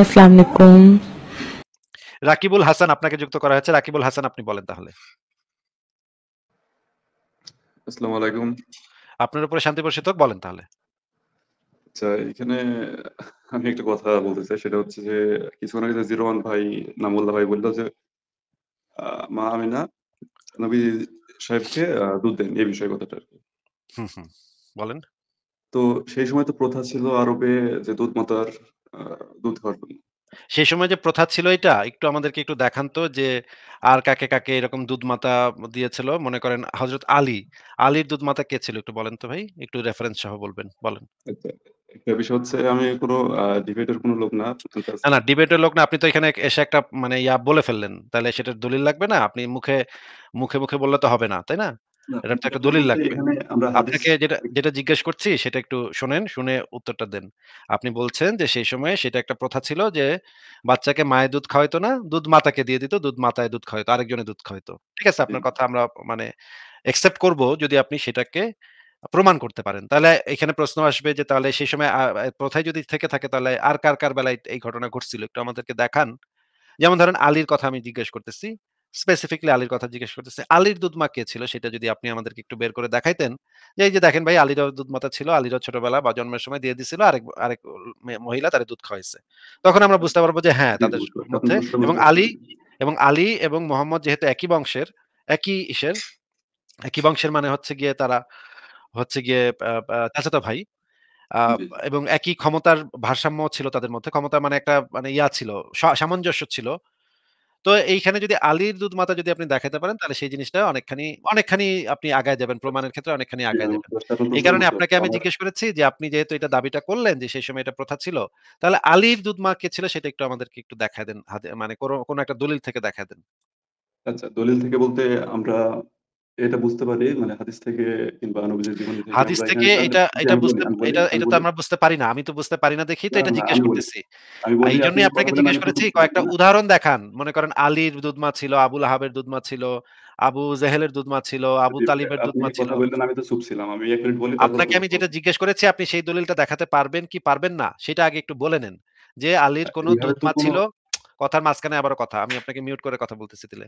আসসালামু আলাইকুম রাকিবুল হাসান আপনাকে যুক্ত করা হয়েছে রাকিবুল হাসান আপনি বলেন তাহলে আসসালামু আলাইকুম আপনার উপরে শান্তি প্রশীতক বলেন তাহলে আচ্ছা এখানে আমি একটা কথা বলতে চাই সেটা হচ্ছে যে আগে জিরো ওয়ান ভাই ভাই বললো যে মা আমিনা নবী সাহেবকে দুধ দেন এই বিষয়ে কথাটা আর কি বলেন তো সেই সময় তো প্রথা ছিল আরবে যে দুধ মাতার দুধ খাওয়ার সেই সময় যে প্রথা ছিল এটা একটু আমাদেরকে একটু দেখান তো যে আর কাকে কাকে এরকম মাতা দিয়েছিল মনে করেন হযরত আলী আলীর দুধ দুধমাতা কে ছিল একটু বলেন তো ভাই একটু রেফারেন্স সহ বলবেন বলেন আচ্ছা, একটা বিষয় হচ্ছে আমি কোনো ডিবেটের কোনো লোক না না না ডিবেটের লোক না আপনি তো এখানে এসে একটা মানে ইয়া বলে ফেললেন তাহলে সেটা দলিল লাগবে না আপনি মুখে মুখে মুখে বললে তো হবে না তাই না এটা তো একটা দলিল লাগবে আপনাকে যেটা যেটা জিজ্ঞেস করছি সেটা একটু শোনেন শুনে উত্তরটা দেন আপনি বলছেন যে সেই সময় সেটা একটা প্রথা ছিল যে বাচ্চাকে মায়ের দুধ খাওয়াইতো না দুধ মাতাকে দিয়ে দিত দুধ মাতায় দুধ খাওয়াইতো আরেকজনে দুধ খাওয়াইতো ঠিক আছে আপনার কথা আমরা মানে একসেপ্ট করব যদি আপনি সেটাকে প্রমাণ করতে পারেন তাহলে এখানে প্রশ্ন আসবে যে তাহলে সেই সময় প্রথায় যদি থেকে থাকে তাহলে আর কার কার বেলায় এই ঘটনা ঘটছিল একটু আমাদেরকে দেখান যেমন ধরেন আলীর কথা আমি জিজ্ঞেস করতেছি স্পেসিফিকলি আলীর কথা জিজ্ঞেস করতেছে আলীর দুধমা কে ছিল সেটা যদি আপনি আমাদেরকে একটু বের করে দেখাইতেন যে এই যে দেখেন ভাই আলীর দুধমাতা ছিল আলীর ছোটবেলা বা জন্মের সময় দিয়ে দিছিল আরেক আরেক মহিলা তার দুধ খাওয়াইছে তখন আমরা বুঝতে পারবো যে হ্যাঁ তাদের মধ্যে এবং আলী এবং আলী এবং মোহাম্মদ যেহেতু একই বংশের একই ইসের একই বংশের মানে হচ্ছে গিয়ে তারা হচ্ছে গিয়ে চাচাতো ভাই এবং একই ক্ষমতার ভারসাম্য ছিল তাদের মধ্যে ক্ষমতা মানে একটা মানে ইয়া ছিল সামঞ্জস্য ছিল তো এইখানে যদি আলীর দুধ মাতা যদি আপনি দেখাতে পারেন তাহলে সেই জিনিসটা অনেকখানি অনেকখানি আপনি আগায় যাবেন প্রমাণের ক্ষেত্রে অনেকখানি আগায় যাবেন এই কারণে আপনাকে আমি জিজ্ঞেস করেছি যে আপনি যেহেতু এটা দাবিটা করলেন যে সেই সময় এটা প্রথা ছিল তাহলে আলীর দুধ মা কে ছিল সেটা একটু আমাদেরকে একটু দেখায় দেন মানে কোনো একটা দলিল থেকে দেখায় দেন আচ্ছা দলিল থেকে বলতে আমরা এটা বুঝতে পারি মানে হাদিস থেকে কিংবা নবীদের জীবন থেকে হাদিস থেকে এটা এটা বুঝতে এটা এটা তো আমরা বুঝতে পারি না আমি তো বুঝতে পারি না দেখি তো এটা জিজ্ঞেস করতেছি এই জন্যই আপনাকে জিজ্ঞেস মানে করেছি কয়েকটা উদাহরণ দেখান মনে করেন আলীর দুধমা ছিল আবুল আহাবের দুধমা ছিল আবু জেহেলের দুধমা ছিল আবু তালিবের দুধমা ছিল আমি তো চুপ ছিলাম আমি এক মিনিট বলি আপনাকে আমি যেটা জিজ্ঞেস করেছি আপনি সেই দলিলটা দেখাতে পারবেন কি পারবেন না সেটা আগে একটু বলে নেন যে আলীর কোনো দুধমা ছিল কথার মাঝখানে আবার কথা আমি আপনাকে মিউট করে কথা বলতেছি দিলে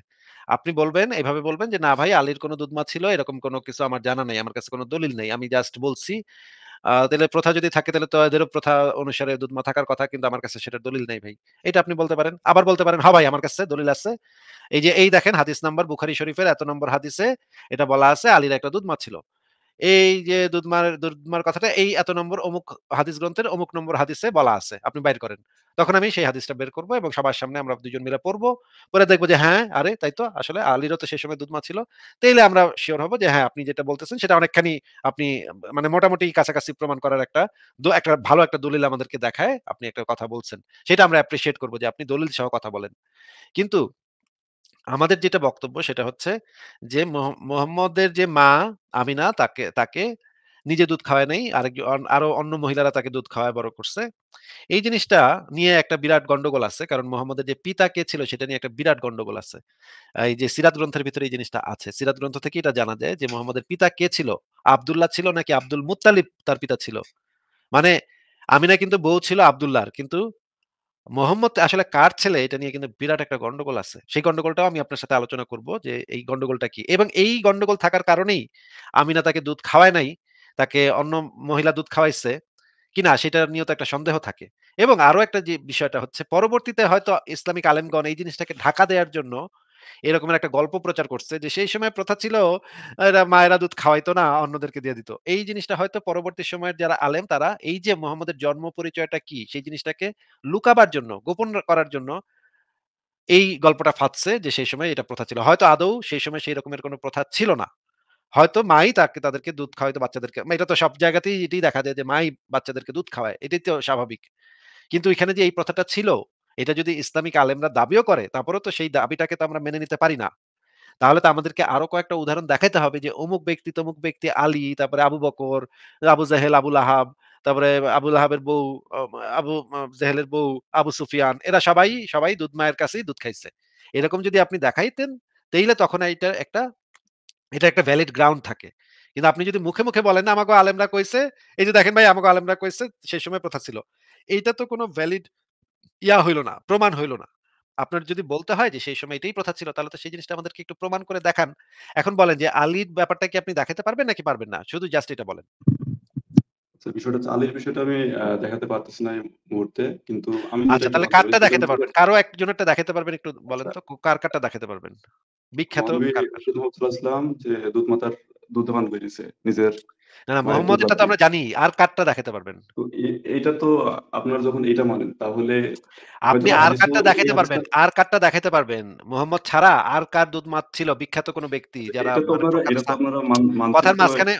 আপনি বলবেন এইভাবে বলবেন যে না ভাই আলীর কোনো দুধমা ছিল এরকম কোনো কিছু আমার জানা নেই আমার কাছে কোনো দলিল নেই আমি জাস্ট বলছি তাহলে প্রথা যদি থাকে তাহলে তো এদেরও প্রথা অনুসারে দুধমা থাকার কথা কিন্তু আমার কাছে সেটা দলিল নেই ভাই এটা আপনি বলতে পারেন আবার বলতে পারেন হ্যাঁ ভাই আমার কাছে দলিল আছে এই যে এই দেখেন হাদিস নাম্বার বুখারি শরীফের এত নম্বর হাদিসে এটা বলা আছে আলীর একটা দুধমা ছিল এই যে দুধমার দুধমার কথাটা এই এত নম্বর অমুক হাদিস গ্রন্থের অমুক নম্বর হাদিসে বলা আছে আপনি বাইর করেন তখন আমি সেই হাদিসটা বের করবো এবং সবার সামনে আমরা দুজন মিলে পড়বো পরে দেখবো যে হ্যাঁ আরে তাই তো আসলে আলিরও তো সেই সময় দুধমা ছিল তাইলে আমরা শিওর হবো যে হ্যাঁ আপনি যেটা বলতেছেন সেটা অনেকখানি আপনি মানে মোটামুটি কাছাকাছি প্রমাণ করার একটা একটা ভালো একটা দলিল আমাদেরকে দেখায় আপনি একটা কথা বলছেন সেটা আমরা অ্যাপ্রিসিয়েট করবো যে আপনি দলিল সহ কথা বলেন কিন্তু আমাদের যেটা বক্তব্য সেটা হচ্ছে যে মোহাম্মদের যে মা আমিনা তাকে তাকে নিজে দুধ খাওয়ায় নাই আরেক আরো অন্য মহিলারা তাকে দুধ খাওয়ায় বড় করছে এই জিনিসটা নিয়ে একটা বিরাট গন্ডগোল আছে কারণ মোহাম্মদের যে পিতা কে ছিল সেটা নিয়ে একটা বিরাট গন্ডগোল আছে এই যে সিরাত গ্রন্থের ভিতরে এই জিনিসটা আছে সিরাত গ্রন্থ থেকে এটা জানা যায় যে মোহাম্মদের পিতা কে ছিল আবদুল্লাহ ছিল নাকি আব্দুল মুতালিব তার পিতা ছিল মানে আমিনা কিন্তু বউ ছিল আবদুল্লাহর কিন্তু মোহাম্মদ আসলে কার ছেলে এটা নিয়ে কিন্তু বিরাট একটা গন্ডগোল আছে সেই গন্ডগোলটাও আমি আপনার সাথে আলোচনা করব যে এই গন্ডগোলটা কি এবং এই গন্ডগোল থাকার কারণেই আমিনা তাকে দুধ খাওয়ায় নাই তাকে অন্য মহিলা দুধ খাওয়াইছে কিনা সেটা নিয়ে তো একটা সন্দেহ থাকে এবং আরো একটা যে বিষয়টা হচ্ছে পরবর্তীতে হয়তো ইসলামিক আলেমগণ এই জিনিসটাকে ঢাকা দেওয়ার জন্য এরকমের একটা গল্প প্রচার করছে যে সেই সময় প্রথা ছিল মায়েরা দুধ খাওয়াইতো না অন্যদেরকে দিয়ে দিত এই জিনিসটা হয়তো পরবর্তী সময়ের যারা আলেম তারা এই যে মোহাম্মদের জন্ম পরিচয়টা কি সেই জিনিসটাকে লুকাবার জন্য গোপন করার জন্য এই গল্পটা ফাঁদছে যে সেই সময় এটা প্রথা ছিল হয়তো আদৌ সেই সময় সেই রকমের কোনো প্রথা ছিল না হয়তো মাই তাকে তাদেরকে দুধ খাওয়াইতো বাচ্চাদেরকে এটা তো সব জায়গাতেই এটাই দেখা যায় যে মাই বাচ্চাদেরকে দুধ খাওয়ায় এটাই তো স্বাভাবিক কিন্তু এখানে যে এই প্রথাটা ছিল এটা যদি ইসলামিক আলেমরা দাবিও করে তারপরে তো সেই দাবিটাকে তো আমরা মেনে নিতে পারি না তাহলে তো আমাদেরকে আরো কয়েকটা উদাহরণ দেখাইতে হবে যে অমুক ব্যক্তি তমুক ব্যক্তি আলী তারপরে আবু বকর আবু জাহেল আবুল আহাব তারপরে আবুল আহাবের বউ আবু জাহেলের বউ আবু সুফিয়ান এরা সবাই সবাই দুধ মায়ের কাছেই দুধ খাইছে এরকম যদি আপনি দেখাইতেন তাইলে তখন এটা একটা এটা একটা ভ্যালিড গ্রাউন্ড থাকে কিন্তু আপনি যদি মুখে মুখে বলেন না আমাকে আলেমরা কইছে এই যে দেখেন ভাই আমাকে আলেমরা কইছে সেই সময় প্রথা ছিল এইটা তো কোনো ভ্যালিড ইয়া হইল না, প্রমাণ হইল না। আপনার যদি বলতে হয় যে সেই সময় এটাই প্রথা ছিল তাহলে তো সেই জিনিসটা আমাদেরকে একটু প্রমাণ করে দেখান। এখন বলেন যে আলীর ব্যাপারটা কি আপনি দেখাতে পারবেন নাকি পারবেন না? শুধু জাস্ট এটা বলেন। আচ্ছা বিষয়টা আলীর বিষয়টা আমি দেখাতে পারতেছি না এই মুহূর্তে। কিন্তু আমি আচ্ছা তাহলে কারটা দেখাতে পারবেন? কারো একটা দেখাতে পারবেন একটু বলেন আচ্ছা। তো কার কারটা দেখাতে পারবেন? বিখ্যাত কার যে দুধ দুধ পান করিয়েছে নিজের না না মানে মোহাম্মদ তো আমরা জানি আর কাটটা দেখাতে পারবেন এটা তো আপনার যখন এটা মানেন তাহলে আপনি আর কাটটা দেখাতে পারবেন আর কাটটা দেখাতে পারবেন মোহাম্মদ ছাড়া আর কার দুধ মাত ছিল বিখ্যাত কোনো ব্যক্তি যারা কথার মাঝখানে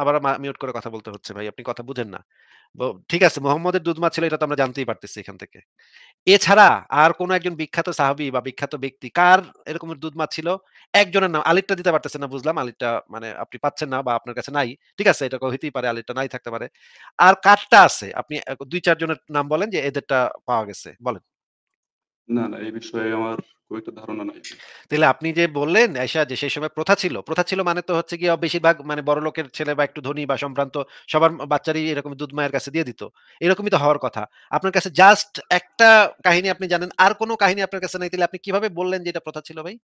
আবার মিউট করে কথা বলতে হচ্ছে ভাই আপনি কথা বুঝেন না ঠিক আছে মোহাম্মদের দুধমা ছিল এটা তো আমরা জানতেই পারতেছি এখান থেকে এছাড়া আর কোন একজন বিখ্যাত সাহাবি বা বিখ্যাত ব্যক্তি কার এরকম দুধমা ছিল একজনের নাম আলিটটা দিতে পারতেছেন না বুঝলাম আলিটটা মানে আপনি পাচ্ছেন না বা আপনার কাছে নাই ঠিক আছে এটা হইতেই পারে আলিটটা নাই থাকতে পারে আর কারটা আছে আপনি দুই চারজনের নাম বলেন যে এদেরটা পাওয়া গেছে বলেন না, না এই বিষয়ে আমার খুব একটা ধারণা নাই। আপনি যে বললেন যে সেই সময় প্রথা ছিল। প্রথা ছিল মানে তো হচ্ছে বেশিরভাগ মানে ছেলে বা একটু ধনী বা সম্ভ্রান্ত সবার বাচ্চারই এরকম দুধ মায়ের কাছে দিয়ে দিত। এরকমই তো হওয়ার কথা। আপনার কাছে জাস্ট একটা কাহিনী আপনি জানেন। আর কোনো কাহিনী আপনার কাছে নাই। তাহলে আপনি কিভাবে বললেন যে এটা প্রথা ছিল ভাই?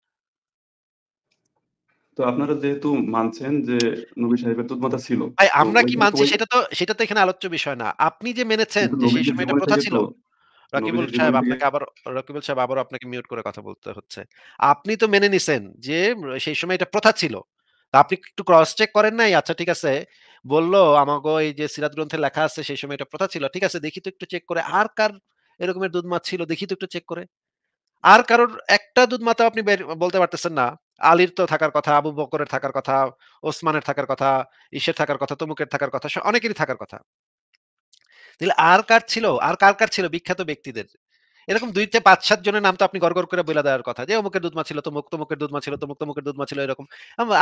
তো আপনারা যেহেতু মানছেন যে নবী সাহেবের দুধমাতা ছিল। ভাই আমরা কি মানছি সেটা তো সেটা তো এখানে আলোচ্য বিষয় না। আপনি যে মেনেছেন যে সেই সময় এটা প্রথা ছিল। রকিবুল সাহেব আপনাকে আবার রকিবুল সাহেব আবার আপনাকে মিউট করে কথা বলতে হচ্ছে আপনি তো মেনে নিছেন যে সেই সময় এটা প্রথা ছিল আপনি একটু ক্রস চেক করেন নাই আচ্ছা ঠিক আছে বললো আমাকে এই যে সিরাত গ্রন্থে লেখা আছে সেই সময় এটা প্রথা ছিল ঠিক আছে দেখি তো একটু চেক করে আর কার এরকমের দুধ মাছ ছিল দেখি তো একটু চেক করে আর কারোর একটা দুধ মাতা আপনি বলতে পারতেছেন না আলীর তো থাকার কথা আবু বকরের থাকার কথা ওসমানের থাকার কথা ঈশ্বর থাকার কথা তমুকের থাকার কথা অনেকেরই থাকার কথা তাহলে আর কার ছিল আর কার কার ছিল বিখ্যাত ব্যক্তিদের এরকম দুইতে পাঁচ সাত জনের নাম তো আপনি গড় করে বলে দেওয়ার কথা যে অমুকের দুধমা ছিল তো মুক্ত মুখের দুধমা ছিল তো মুক্ত মুখের দুধমা ছিল এরকম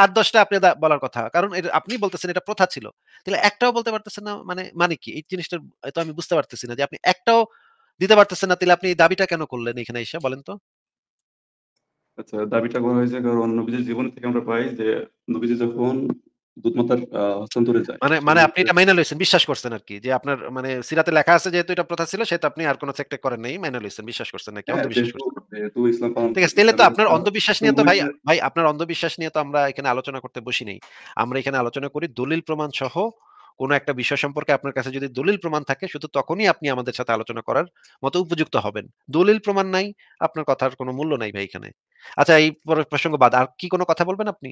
আট দশটা আপনি বলার কথা কারণ আপনি বলতেছেন এটা প্রথা ছিল তাহলে একটাও বলতে পারতেছেন না মানে মানে কি এই জিনিসটা তো আমি বুঝতে পারতেছি না যে আপনি একটাও দিতে পারতেছেন না তাহলে আপনি দাবিটা কেন করলেন এখানে এসে বলেন তো আচ্ছা দাবিটা করা হয়েছে কারণ নবীজির জীবন থেকে আমরা পাই যে নবীজি যখন হস্তান্তরে যায় মানে, মানে মানে আপনি এটা মাইনা লইছেন বিশ্বাস করছেন আর কি যে আপনার মানে সিরাতে লেখা আছে যেহেতু এটা প্রথা ছিল সেটা আপনি আর কোনো করেন নাই মাইনা লইছেন বিশ্বাস করছেন নাকি হ্যাঁ, অন্ধবিশ্বাস ইসলাম ঠিক আছে তাহলে তো আপনার অন্ধবিশ্বাস নিয়ে তো ভাই ভাই আপনার অন্ধবিশ্বাস নিয়ে তো আমরা এখানে আলোচনা করতে বসি নাই আমরা এখানে আলোচনা করি দলিল প্রমাণ সহ কোনো একটা বিষয় সম্পর্কে আপনার কাছে যদি দলিল প্রমাণ থাকে শুধু তখনই আপনি আমাদের সাথে আলোচনা করার মতো উপযুক্ত হবেন দলিল প্রমাণ নাই আপনার কথার কোনো মূল্য নাই ভাই এখানে আচ্ছা এই প্রসঙ্গ বাদ আর কি কোনো কথা বলবেন আপনি